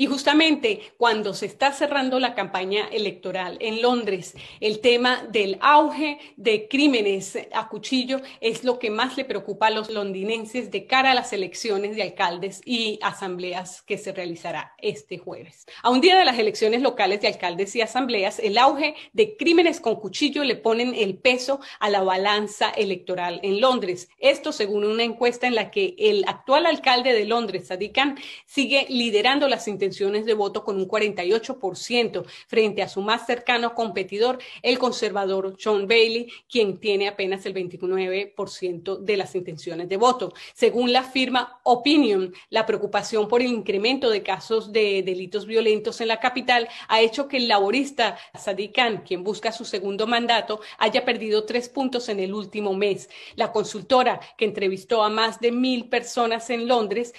Y justamente cuando se está cerrando la campaña electoral en Londres, el tema del auge de crímenes a cuchillo es lo que más le preocupa a los londinenses de cara a las elecciones de alcaldes y asambleas que se realizará este jueves. A un día de las elecciones locales de alcaldes y asambleas, el auge de crímenes con cuchillo le ponen el peso a la balanza electoral en Londres. Esto según una encuesta en la que el actual alcalde de Londres, Sadiq Khan, sigue liderando las intenciones de voto con un 48% frente a su más cercano competidor, el conservador John Bailey, quien tiene apenas el 29% de las intenciones de voto. Según la firma Opinion, la preocupación por el incremento de casos de delitos violentos en la capital ha hecho que el laborista Sadiq Khan, quien busca su segundo mandato, haya perdido tres puntos en el último mes. La consultora que entrevistó a más de mil personas en Londres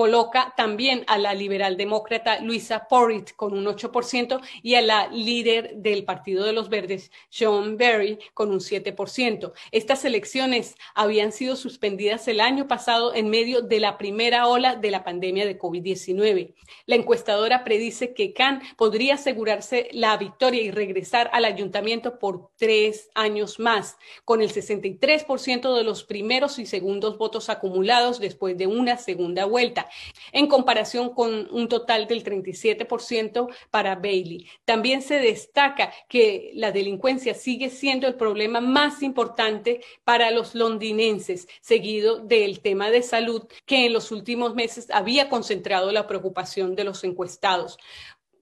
coloca también a la liberal demócrata Luisa Porritt con un 8% y a la líder del Partido de los Verdes, Sean Berry, con un 7%. Estas elecciones habían sido suspendidas el año pasado en medio de la primera ola de la pandemia de COVID-19. La encuestadora predice que Khan podría asegurarse la victoria y regresar al ayuntamiento por tres años más, con el 63% de los primeros y segundos votos acumulados después de una segunda vuelta en comparación con un total del 37% para Bailey. También se destaca que la delincuencia sigue siendo el problema más importante para los londinenses, seguido del tema de salud, que en los últimos meses había concentrado la preocupación de los encuestados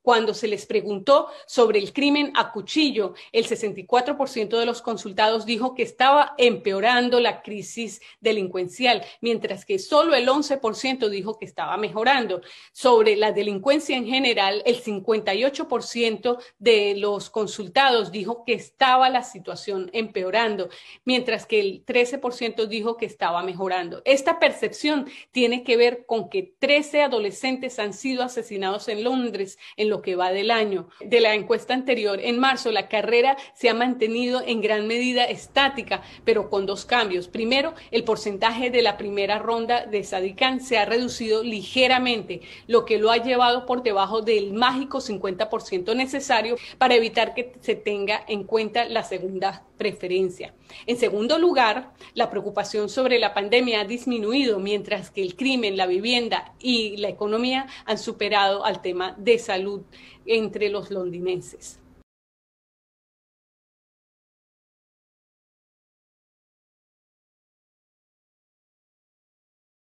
cuando se les preguntó sobre el crimen a cuchillo, el 64% de los consultados dijo que estaba empeorando la crisis delincuencial, mientras que solo el 11% dijo que estaba mejorando. Sobre la delincuencia en general, el 58% de los consultados dijo que estaba la situación empeorando, mientras que el 13% dijo que estaba mejorando. Esta percepción tiene que ver con que 13 adolescentes han sido asesinados en Londres en lo que va del año. De la encuesta anterior, en marzo, la carrera se ha mantenido en gran medida estática, pero con dos cambios. Primero, el porcentaje de la primera ronda de Sadikán se ha reducido ligeramente, lo que lo ha llevado por debajo del mágico 50% necesario para evitar que se tenga en cuenta la segunda preferencia. En segundo lugar, la preocupación sobre la pandemia ha disminuido, mientras que el crimen, la vivienda y la economía han superado al tema de salud entre los londinenses.